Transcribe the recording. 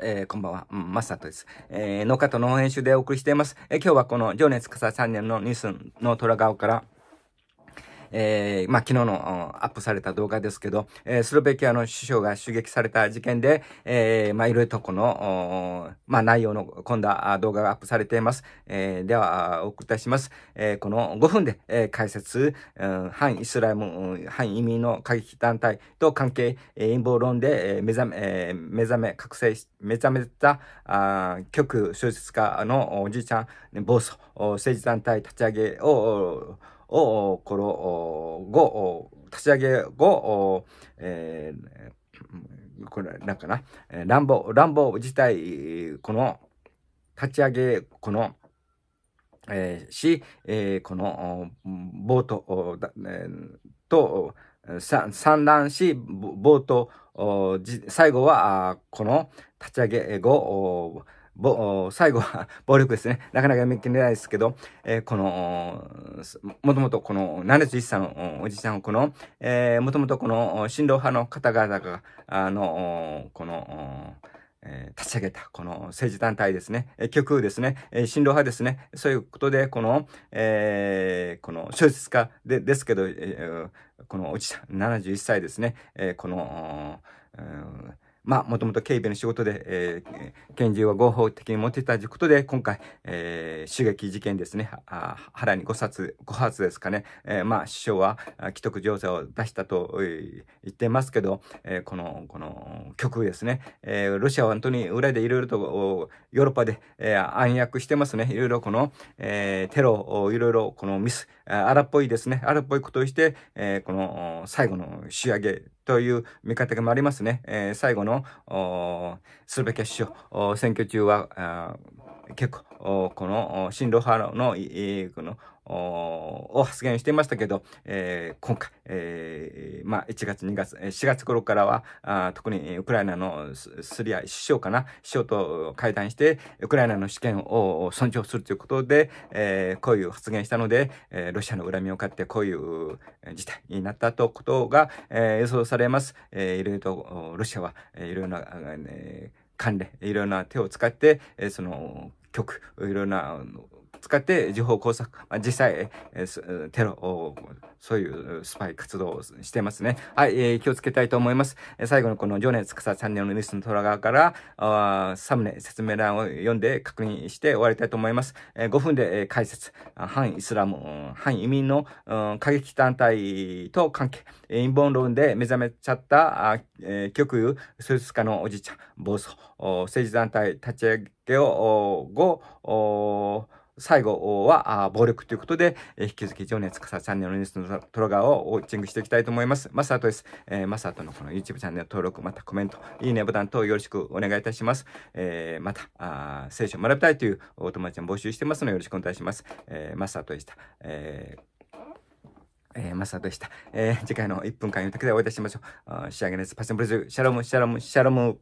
えー、こんばんは。マスタートです。えー、農家と農編集でお送りしています。えー、今日はこの情熱草3年のニュースの虎顔から、えー、まあ、昨日のアップされた動画ですけど、えー、スロベキアの首相が襲撃された事件で、えー、まあ、いろいろとこの、まあ、内容の込んだ動画がアップされています。えー、では、お送りいたします。えー、この5分で、えー、解説、うん、反イスラム、反移民の過激団体と関係、陰謀論で、えー、目覚め、えー、目覚め、覚醒し、目覚めた、あ極小説家のおじいちゃん、暴走、政治団体立ち上げを、を、この、後、立ち上げ後、えー、これ、なんかな、乱暴、乱暴自体、この、立ち上げ、この、えー、し、えー、この、ボート、えー、と、産卵し、ボート、最後は、この立ち上げ後、ぼ最後は 暴力ですね。なかなか見み切れないですけど、えー、この、もともとこの71歳のおじさんをこの、えー、もともとこの新郎派の方々が、あの、この、え立ち上げた、この政治団体ですね、え極右ですね、え新郎派ですね、そういうことで、この、えー、この小説家でですけど、えー、このおじさん、71歳ですね、えー、この、えーまあ、もともと警備の仕事で、えー、拳銃を合法的に持っていたということで、今回、えー、襲撃事件ですね、腹に5冊、5発ですかね、えー、まあ、首相は既得情勢を出したと言ってますけど、えー、この、この曲ですね、えー、ロシアは本当に裏でいろいろとヨーロッパで、えー、暗躍してますね、いろいろこの、えー、テロをいろいろこのミス、荒っぽいですね。荒っぽいことをして、えー、この最後の仕上げという見方もありますね。えー、最後のするべき主張、選挙中は、結構、この、進路派の、この、を発言していましたけど、えー、今回、えー、まあ、1月、2月、4月頃からは、あ特にウクライナのスリア首相かな、首相と会談して、ウクライナの主権を尊重するということで、えー、こういう発言したので、えロシアの恨みを買って、こういう事態になったとことが、え予想されます。えー、いろいろと、ロシアはいろいろな、えー関連、いろんな手を使って、えその、曲、いろんな使って情報工作、まあ、実際、えー、テロ、そういうスパイ活動をしてますね。はい、えー、気をつけたいと思います。えー、最後のこの情熱草チャンネルのニュースの虎側からあ、サムネ、説明欄を読んで確認して終わりたいと思います。えー、5分で、えー、解説、反イスラム、反移民の、うん、過激団体と関係、陰謀論で目覚めちゃったあ、えー、極右、スーツ家のおじいちゃん、暴走、政治団体立ち上げを、後、最後は暴力ということで、え引き続き情熱かさチャンネルのニュースのトロガーをウォッチングしていきたいと思います。マサトです。えー、マサトのこの YouTube チャンネル登録、またコメント、いいねボタン等よろしくお願いいたします。えー、またあ、聖書を学びたいというお友達も募集してますのでよろしくお願いします。えー、マサトでした。えーえー、マサでした。えー、次回の1分間読みたでお会いいたしましょう。仕上げやつ、パセンブルズ、シャロム、シャロム、シャロム。